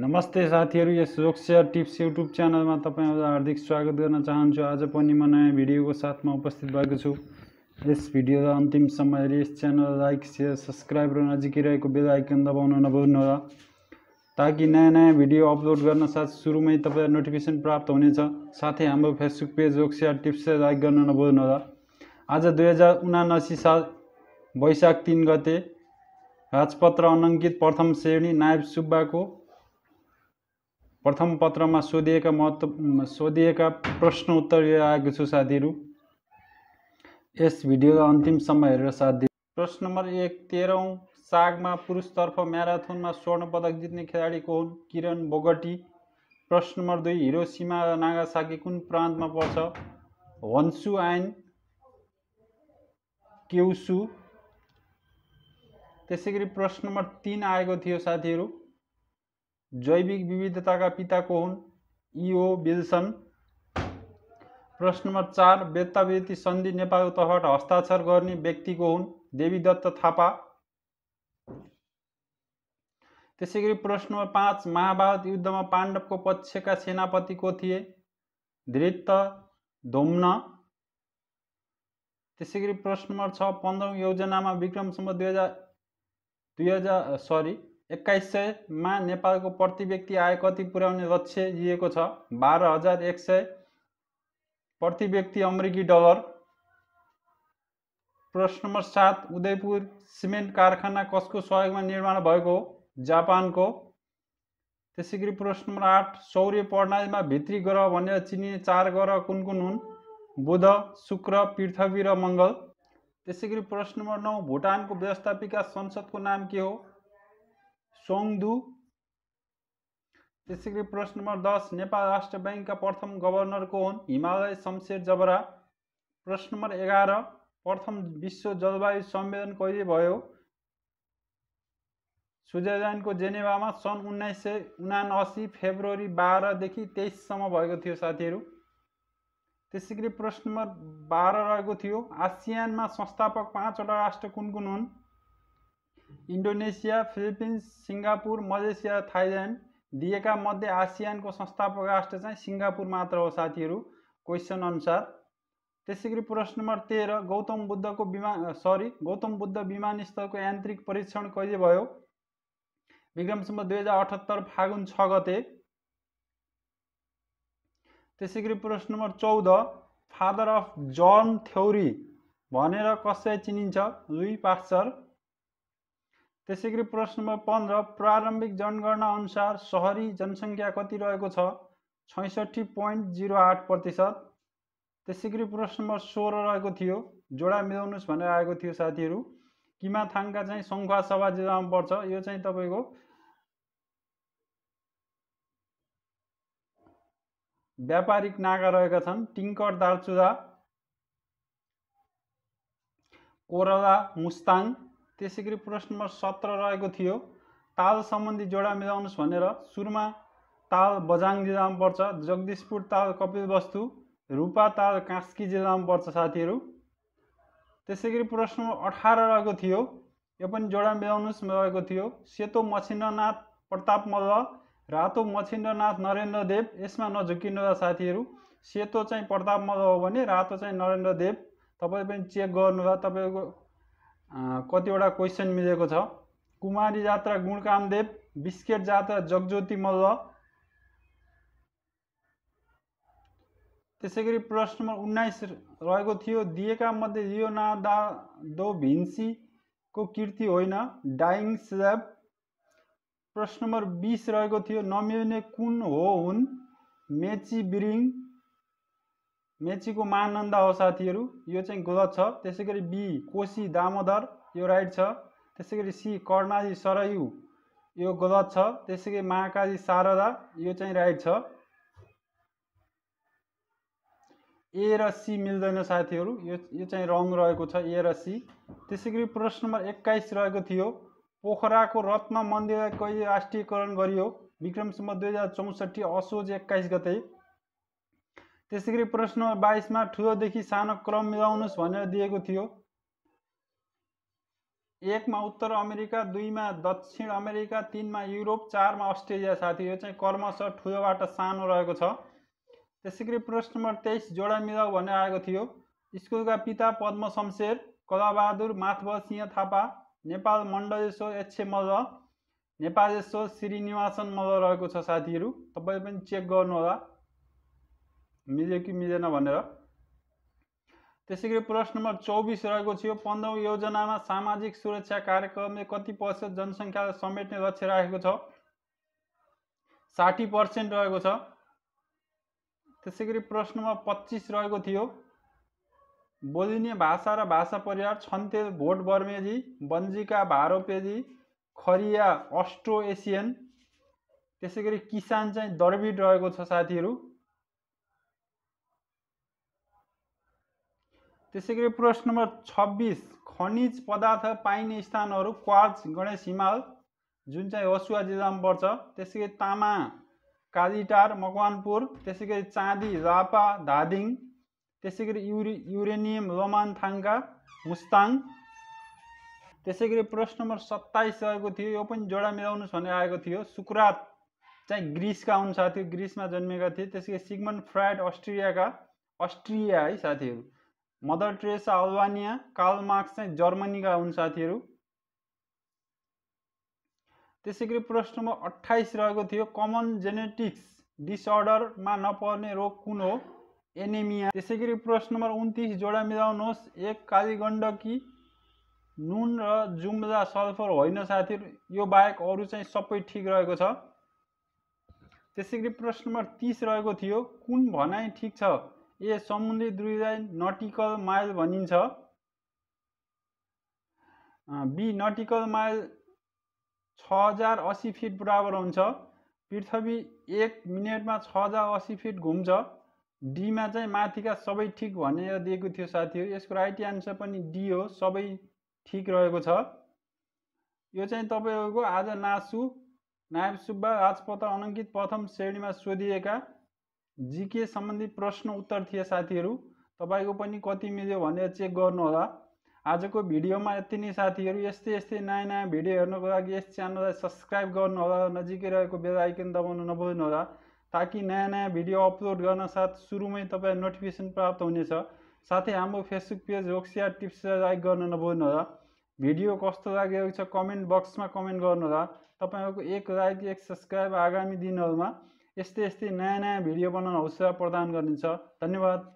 नमस्ते साथीहरू यस सुरक्षा टिप्स युट्युब च्यानलमा तपाईँहरूलाई हार्दिक स्वागत गर्न चाहन्छु आज पनि म नयाँ भिडियोको साथमा उपस्थित भएको छु यस भिडियोलाई अन्तिम समय यस च्यानल लाइक सेयर सब्सक्राइब र नजिकै रहेको बेल आइकन दबाउन नभुल्नुहोला ताकि नयाँ नयाँ भिडियो अपलोड गर्न साथ सुरुमै तपाईँलाई नोटिफिकेसन प्राप्त हुनेछ साथै हाम्रो फेसबुक पेज रोक्सिया टिप्स लाइक गर्न नभुल्नुहोला आज दुई हजार उनासी साल वैशाख तिन गते राजपत्र अनङ्कित प्रथम श्रेणी नायब सुब्बाको प्रथम पत्रमा सोधिएका महत्त्व सोधिएका प्रश्न उत्तर लिएर आएको छु साथीहरू यस भिडियो अन्तिमसम्म हेरेर साथ दिनु प्रश्न नम्बर एक तेह्रौँ सागमा पुरुषतर्फ म्याराथोनमा स्वर्ण पदक जित्ने खेलाडी को हुन् किरण बोगटी प्रश्न नम्बर दुई हिरोसीमा र नागासाकी कुन प्रान्तमा पर्छ हन्सु आइन क्युसु त्यसै गरी प्रश्न नम्बर तिन आएको थियो साथीहरू जैविक विविधताका पिता को हुन् इओ विल्सन प्रश्न नम्बर चार वेत्तावृत्ति सन्धि नेपालको तर्फबाट हस्ताक्षर गर्ने व्यक्तिको हुन् देवीदत्त थापा त्यसै गरी प्रश्न नम्बर पाँच महाभारत युद्धमा पाण्डवको पक्षका सेनापति को थिए धृत्त धुम्न त्यसै गरी प्रश्न नम्बर छ पन्ध्रौँ योजनामा विक्रमसम्म दुई हजार दुई हजार सरी एक्काइस सयमा नेपालको प्रति व्यक्ति आय कति पुर्याउने लक्ष्य लिएको छ बाह्र हजार एक सय प्रति व्यक्ति अमेरिकी डलर प्रश्न नम्बर सात उदयपुर सिमेन्ट कारखाना कसको सहयोगमा निर्माण भएको हो जापानको त्यसै गरी प्रश्न नम्बर आठ सौर्य प्रणालीमा भित्री ग्रह भनेर चिनिने चार ग्रह कुन कुन हुन् बुध शुक्र पृथ्वी र मङ्गल त्यसै गरी प्रश्न नम्बर नौ भुटानको व्यवस्थापिका संसदको नाम के हो सोङदु त्यसै गरी प्रश्न नम्बर दस नेपाल राष्ट्र ब्याङ्कका प्रथम गभर्नर को हुन् हिमालय शमशेर जबरा प्रश्न नम्बर एघार प्रथम विश्व जलवायु सम्मेलन कहिले भयो स्विजरल्यान्डको जेनेवामा सन् उन्नाइस सय उनासी फेब्रुअरी बाह्रदेखि तेइससम्म भएको थियो साथीहरू त्यसै गरी प्रश्न नम्बर बाह्र रहेको थियो आसियानमा संस्थापक पाँचवटा राष्ट्र कुन कुन हुन् Indonesia Philippines Singapore Malaysia Thailand दिएका मध्ये आसियानको संस्थापक राष्ट्र चाहिँ सिङ्गापुर मात्र हो साथीहरू क्वेसन अनुसार त्यसै गरी प्रश्न नम्बर तेह्र गौतम बुद्धको विमान सरी गौतम बुद्ध विमानस्थलको यान्त्रिक परीक्षण कहिले भयो विक्रमसम्म दुई हजार अठहत्तर फागुन छ गते त्यसै गरी प्रश्न नम्बर चौध फादर अफ जर्म थ्योरी भनेर कसलाई चिनिन्छ लुई पाक्सर त्यसै गरी प्रश्न नम्बर पन्ध्र प्रारम्भिक जनगणना अनुसार सहरी जनसङ्ख्या कति रहेको छ छैसठी पोइन्ट जिरो आठ प्रतिशत त्यसै गरी प्रश्न नम्बर सोह्र रहेको थियो जोडा मिलाउनुहोस् भनेर आएको थियो साथीहरू किमाथाङका चाहिँ सङ्खुवा सभा जिल्लामा पर्छ यो चाहिँ तपाईँको व्यापारिक नाका रहेका छन् टिङ्कर दार्चुला कोरला मुस्ताङ त्यसै गरी प्रश्न नम्बर सत्र रहेको थियो ताल सम्बन्धी जोडा मिलाउनुहोस् भनेर सुरुमा ताल बजाङ जिल्लामा पर्छ जगदीशपुर ताल कपिल वस्तु रूपा ताल कास्की जिल्लामा पर्छ साथीहरू त्यसै गरी प्रश्न नम्बर अठार रहेको थियो यो पनि जोडा मिलाउनुहोस् रहेको थियो सेतो मछिन्द्रनाथ प्रताप मल्ल रातो मछिन्द्रनाथ नरेन्द्र देव यसमा नझुकिनु र साथीहरू सेतो चाहिँ प्रताप मल्ल हो भने रातो चाहिँ नरेन्द्र देव तपाईँ पनि चेक गर्नु र तपाईँको कतिवटा क्वेसन मिलेको छ कुमारी जात्रा गुणकामदेव बिस्केट जात्रा जगज्योति मल्ल त्यसै गरी प्रश्न नम्बर उन्नाइस रहेको थियो दिएका मध्ये नादा दो भिन्सीको कृति होइन डाइङ स्ल्याब प्रश्न नम्बर बिस रहेको थियो नमिल्ने कुन हो हुन् मेची बिरिङ मेचीको महानन्दा हो साथीहरू यो चाहिँ गलत छ त्यसै गरी बी कोशी दामोदर यो राइट छ त्यसै गरी सी कर्णाली सरयु यो गलत छ त्यसै गरी महाकाली शारदा यो चाहिँ राइट छ ए र सी मिल्दैन साथीहरू यो यो चाहिँ रङ रहेको छ ए र सी त्यसै गरी प्रश्न नम्बर एक्काइस रहेको थियो पोखराको रत्न मन्दिरलाई कहिले राष्ट्रियकरण गरियो विक्रमसम्म दुई हजार चौसठी असोज एक्काइस गते त्यसै गरी प्रश्न बाइसमा ठुलोदेखि सानो क्रम मिलाउनुहोस् भनेर दिएको थियो एकमा उत्तर अमेरिका दुईमा दक्षिण अमेरिका तिनमा युरोप चारमा अस्ट्रेलिया साथी यो चाहिँ कर्मश ठुलोबाट सानो रहेको छ त्यसै गरी प्रश्न नम्बर तेइस जोडा मिलाउ भनेर आएको थियो स्कुलका पिता पद्म शमशेर कलाबहादुर माथव सिंह थापा नेपाल मण्डलेश्वर एचए मल्ल नेपालेश्वर श्रीनिवासन मल्ल रहेको छ साथीहरू तपाईँ पनि चेक गर्नुहोला मिले कि मिलेन भनेर प्रश्न नंबर चौबीस रहोक थी पंद्रह योजना में सामाजिक सुरक्षा ने कति प्रतिशत जनसंख्या समेटने लक्ष्य राखे साठी पर्सेंट रहेको प्रश्न नंबर पच्चीस रहोक थी बोलिने भाषा र भाषा परिवार छंते भोट बर्मेजी बन्जिका भारोपेजी खरिया अस्ट्रो एसियन त्यसै किसान चाह दरबिड रहोक साथी त्यसै गरी प्रश्न नम्बर छब्बिस खनिज पदार्थ पाइने स्थानहरू क्वार्ज गणेश हिमाल जुन चाहिँ हसुवा जिल्लामा पर्छ त्यसै गरी तामा काजीटार मकवानपुर त्यसै गरी चाँदी रापा धादिङ त्यसै गरी युरे युरेनियम लोमानथाङका मुस्ताङ त्यसै गरी प्रश्न नम्बर सत्ताइस रहेको थियो यो पनि जोडा मिलाउनुहोस् भनेर आएको थियो सुकुरात चाहिँ ग्रिसका हुन् साथीहरू ग्रिसमा जन्मेका थिए त्यसै गरी सिगमन फ्राइड अस्ट्रियाका अस्ट्रिया है साथीहरू Mother Teresa Albania Karl Marx चाहिँ जर्मनीका हुन् साथीहरू त्यसै गरी प्रश्न नम्बर अठाइस रहेको थियो कमन जेनेटिक्स डिसअर्डरमा नपर्ने रोग कुन हो एनेमिया त्यसै गरी प्रश्न नम्बर उन्तिस जोडा मिलाउनुहोस् एक कालीगण्डकी नुन र जुम्ला सल्फर होइन साथीहरू यो बाहेक अरू चाहिँ सबै ठिक रहेको छ त्यसै गरी प्रश्न नम्बर तिस रहेको थियो कुन भनाइ ठिक छ यस समुद्री दुरीलाई नटिकल माइल भनिन्छ बी नटिकल माइल छ हजार असी फिट बराबर हुन्छ पृथ्वी एक मिनटमा छ हजार असी फिट घुम्छ डीमा चाहिँ माथिका सबै ठिक भनेर दिएको थियो साथीहरू यसको राइट एन्सर पनि डी हो सबै ठिक रहेको छ यो चाहिँ तपाईँहरूको आज नासु नायब सुब्बा राजपथ अलङ्कित प्रथम श्रेणीमा सोधिएका जिके सम्बन्धी प्रश्न उत्तर थिए साथीहरू तपाईँको पनि कति मिल्यो भनेर चेक गर्नुहोला आजको भिडियोमा यति नै साथीहरू यस्तै यस्तै नयाँ नयाँ भिडियो हेर्नुको लागि यस च्यानललाई सब्सक्राइब गर्नुहोला नजिकै रहेको बेल आइकन दबाउनु होला ताकि नयाँ नयाँ भिडियो अपलोड गर्न साथ सुरुमै तपाईँ नोटिफिकेसन प्राप्त हुनेछ साथै हाम्रो फेसबुक पेज होक्सिया टिप्सलाई लाइक गर्न होला भिडियो कस्तो लागेको छ कमेन्ट बक्समा कमेन्ट गर्नुहोला तपाईँहरूको एक लाइक एक सब्सक्राइब आगामी दिनहरूमा यस्तै यस्तै नयाँ नयाँ भिडियो बनाउन हौसला प्रदान गरिदिन्छ धन्यवाद